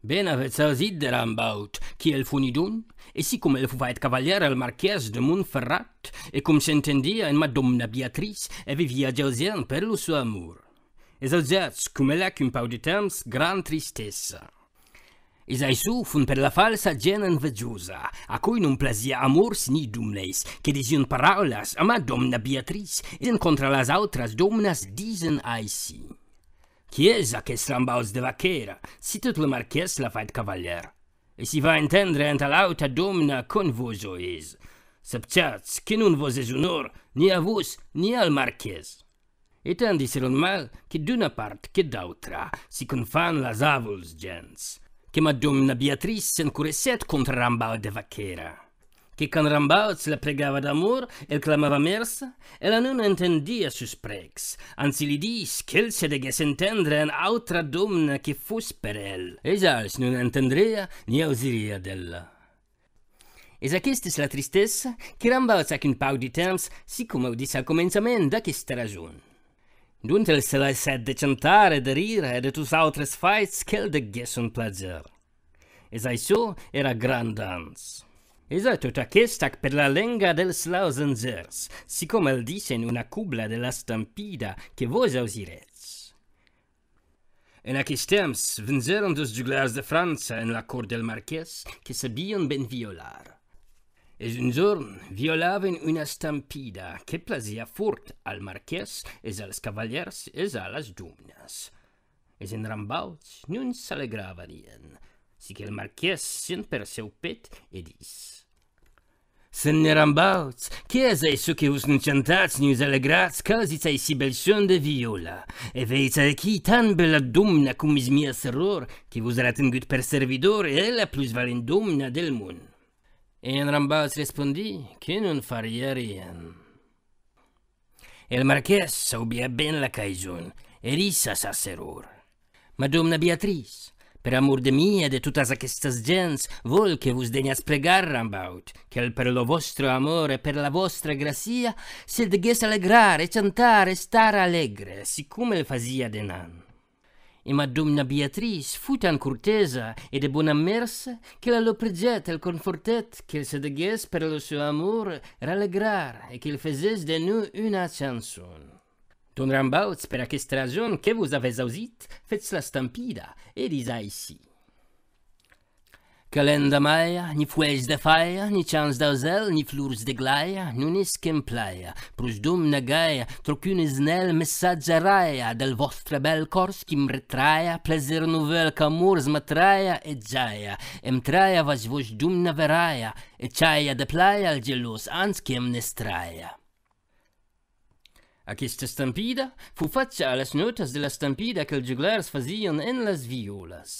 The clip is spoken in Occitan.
Bena vezzazid de Rambaut, qui el funidun, e si cum el fuvaet cavalier al marquès de Montferrat, e cum s'entendia en madomna Beatrice, e vivia gelzien per lo su amour. Es alzats, cum elec un pau de temps, gran tristessa. Is aisu fun per la falsa genen vegiosa, a cui non plasia amors ni dumneis, che desion parolas a madomna Beatrice, et en contra las autras domnas disen aisi. quies a qu’ trabauus de vaqueèra, si tot le marquès la fat cavalèr. E si va entendre en talau a domna con vos joez. Sep ètz que non voses honor ni a vos ni al marquès. E tan disèron mal que d’una part que daautra si qu’on fan las avols gens. que ma dona biatrice se’encurscèt contre Rambau de vaqueèra quand Rambaut la pregava d’amor, el clamava més, ela non entendidia sus prècs, anci li dis qu’el se deguès entendre un altra domna que fòs per el. Els non entendrea ni ausuziria d’ella. Es aquest es la tristesa que Rambaut a un pau de temps si com eu dis a començament d’aquesta rajun. D'entre’ls se l’ sèt de chantar e derir e de tous aus faits qu’el deguè son plager. Es això èra grand dans. Es a e tot aquesta per la lenga delslavs enèrs, si com el dicenn una cubla de las stampida que vos aus iètz. En aquestèrs venzèron dos jougrs de França en la cort del marquès que seon ben violar. E un jorrn violaven una estaida que plasia fòrt al marquès e als cavalèrs e a las dominas. E en Rambauts nuns s’alegravarien. el Sichel marchessin per seu pet e dis. Să ne rambați, chiezai suche us încentrați, nu zalegrați, cazița si belșon de viola. E veița chi tan bela dumna cum is mia săror, chi vă zărat în gât per servidor, ela plus valen dumna del mun. E în rambați răspundi, că nu-n fariarien. El marchez sau bia ben la caizun, erisa sa seror. Ma dumna Beatrice, Per amor de mi e de totas aquestas genss vol que vos deñas pregar rambaut, qu Quel per lo vòstre amor e per la vòstre gracia sel deguès alegrar e chantar restar alegre si cum el fa de nan. E m’ duna beatatrice fou en corteesa e de bona merse que la lo preèt el confortèt qu’el se deguès per lo seu amor ralegrar e qu’il feès de nou una chansonna. Tourne en bas, per aquesta raison que vous avez auzit, faites la stampida et disa ici. Calent de maia, ni fueix de faia, ni chans d'auzel, ni flurs de glaia, nun és que em plaia. Prus dum negaia, trocunes nel messatgeraia del vostre bel cors qui em retraia, placer novel que amors m'atraia e jaia. Em traia vaig vos dum naveraia, e chaia de plaia al gelos, ans que em nestraia. Aquesta estampida fu fatxa a les notes de l'estampida que els joglars facien en les violes.